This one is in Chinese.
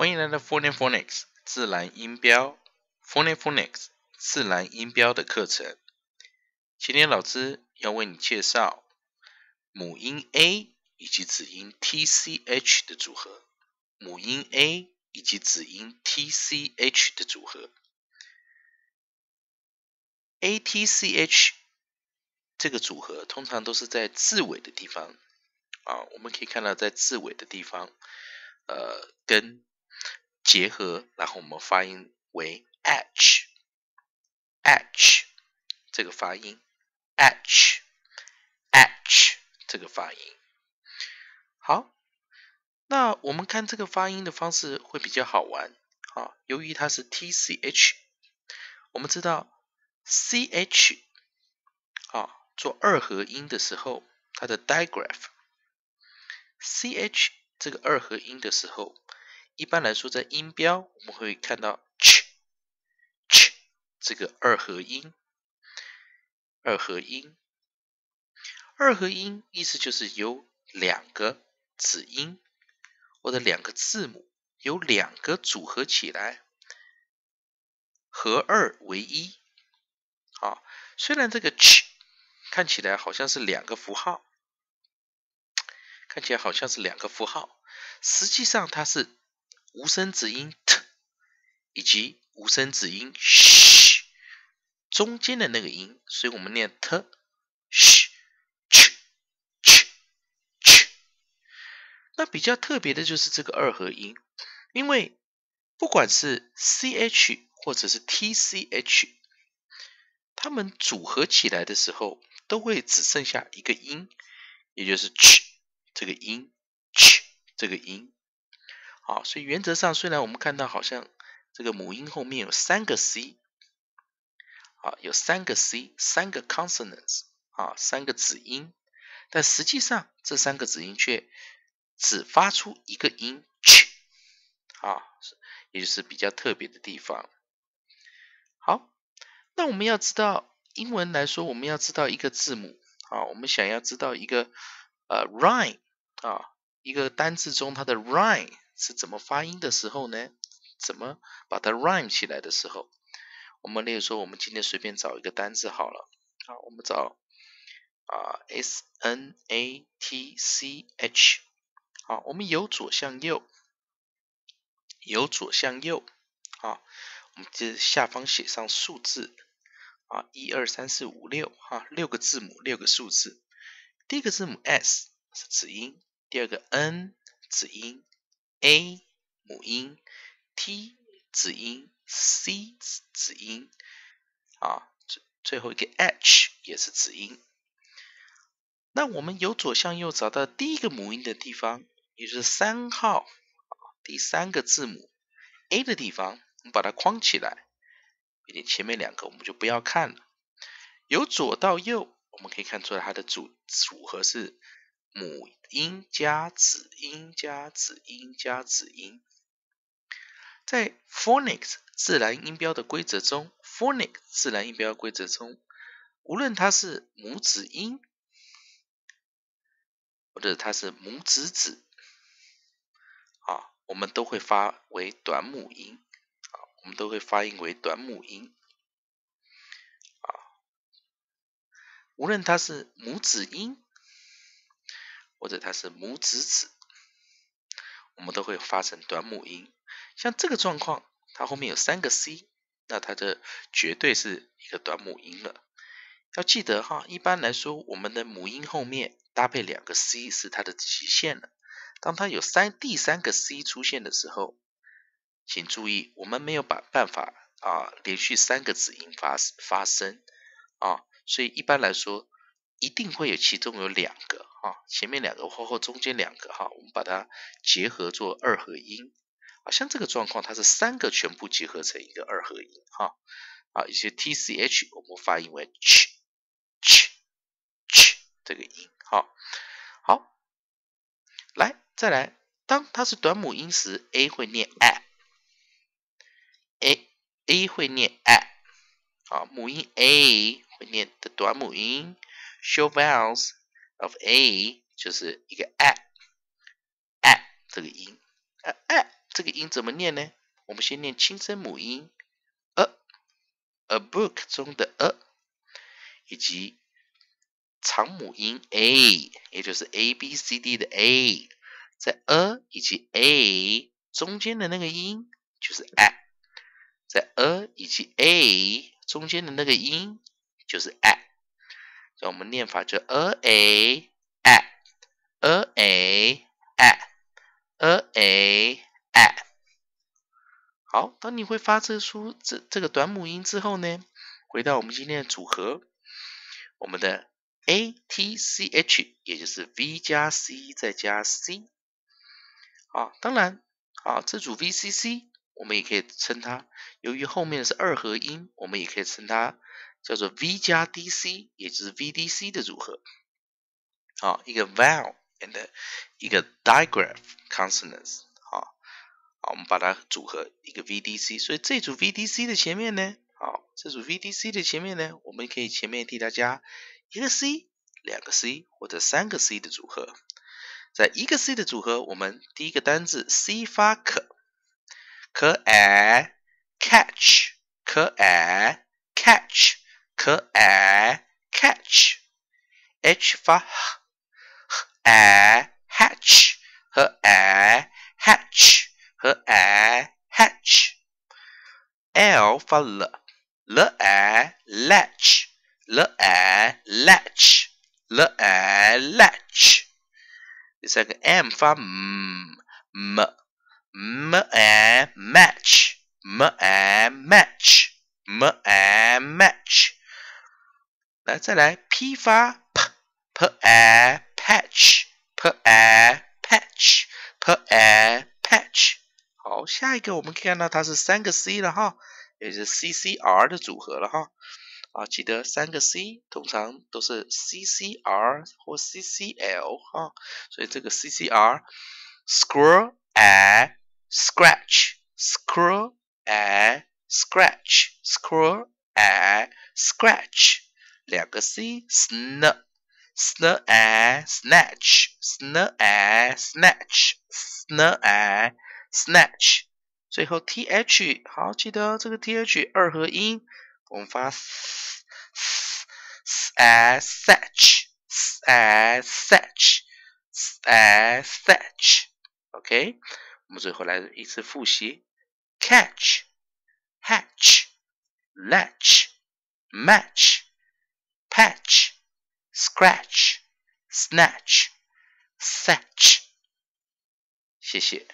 欢迎来到 Phonetics 自然音标 Phonetics 自然音标的课程。今天老师要为你介绍母音 A 以及子音 T C H 的组合。母音 A 以及子音 T C H 的组合，A T C H 这个组合通常都是在字尾的地方啊。我们可以看到在字尾的地方，呃，跟结合，然后我们发音为 h，h 这个发音，h，h 这个发音。好，那我们看这个发音的方式会比较好玩啊。由于它是 tch，我们知道 ch 啊做二合音的时候，它的 digraph，ch 这个二合音的时候。一般来说，在音标我们会看到 ch ch 这个二合音，二合音，二合音意思就是有两个子音或者两个字母，有两个组合起来，合二为一。啊，虽然这个 ch 看起来好像是两个符号，看起来好像是两个符号，实际上它是。无声子音 t 以及无声子音 sh，中间的那个音，所以我们念 t sh sh h h 那比较特别的就是这个二合音，因为不管是 ch 或者是 tch，它们组合起来的时候都会只剩下一个音，也就是 ch 这个音，ch 这个音。啊，所以原则上，虽然我们看到好像这个母音后面有三个 c，啊，有三个 c，三个 consonants 啊，三个子音，但实际上这三个子音却只发出一个音，ch，啊，也就是比较特别的地方。好，那我们要知道英文来说，我们要知道一个字母啊，我们想要知道一个呃 r h y m e 啊，一个单字中它的 r h y m e 是怎么发音的时候呢？怎么把它 rhyme 起来的时候？我们例如说，我们今天随便找一个单字好了，啊，我们找啊，s n a t c h，好，我们由左向右，由左向右，啊，我们这下方写上数字，啊，一二三四五六，哈，六个字母，六个数字，第一个字母 s 是子音，第二个 n 子音。A 母音，T 子音，C 子子音，啊，最最后一个 H 也是子音。那我们由左向右找到第一个母音的地方，也就是三号，第三个字母 A 的地方，我们把它框起来。毕竟前面两个我们就不要看了。由左到右，我们可以看出来它的组组合是母。音加子音加子音加子音，在 phonics 自然音标的规则中，phonics 自然音标规则中，无论它是母子音，或者它是母子子，啊，我们都会发为短母音，啊，我们都会发音为短母音，啊，无论它是母子音。或者它是母子子，我们都会发成短母音。像这个状况，它后面有三个 c，那它这绝对是一个短母音了。要记得哈，一般来说，我们的母音后面搭配两个 c 是它的极限了。当它有三第三个 c 出现的时候，请注意，我们没有把办法啊，连续三个子音发发声啊，所以一般来说。一定会有其中有两个哈，前面两个或或中间两个哈，我们把它结合做二合音。好像这个状况它是三个全部结合成一个二合音哈。啊，一些 T C H 我们发音为 ch ch ch 这个音。好，好，来再来，当它是短母音时，A 会念 a，a a 会念 a，啊母音 A 会念的短母音。s h o w vowels of a 就是一个 a a 这个音，at 这个音怎么念呢？我们先念清声母音 a，a book 中的 a，以及长母音 a，也就是 a b c d 的 a，在 a 以及 a 中间的那个音就是 a 在 a 以及 a 中间的那个音就是 a 我们念法就呃诶诶，呃诶诶，呃诶诶。好，当你会发这出这这个短母音之后呢，回到我们今天的组合，我们的 A T C H，也就是 V 加 C 再加 C。好，当然，好这组 V C C，我们也可以称它，由于后面是二合音，我们也可以称它。叫做 V 加 D C，也就是 V D C 的组合，好，一个 Vowel and 一个 Digraph Consonants，好，好，我们把它组合一个 V D C。所以这组 V D C 的前面呢，好，这组 V D C 的前面呢，我们可以前面替大家一个 C、两个 C 或者三个 C 的组合。在一个 C 的组合，我们第一个单字 C 发可，可 a c a t c h 可 a, 可爱 catch h 发 h hatch 和 a hatch 和 a hatch l 发了 l a latch l a latch l a latch 第三个 m 发 m m m a match m a match m a match 来，再来批发，p p a patch p a patch p a patch。好，下一个我们可以看到它是三个 c 了哈，也是 c c r 的组合了哈。啊，记得三个 c 通常都是 c c r 或 c c l 哈，所以这个 c c r，scroll a scratch，scroll a scratch，scroll a scratch。两个 c，sn，sn，ai，snatch，sn，ai，snatch，sn，ai，snatch，最后 t h，好，记得这个 t h 二合音，我们发 s a i a t c h s a a t c h s a a t c h o k 我们最后来一次复习，catch，hatch，latch，match。hatch, scratch, snatch, thatch。谢谢。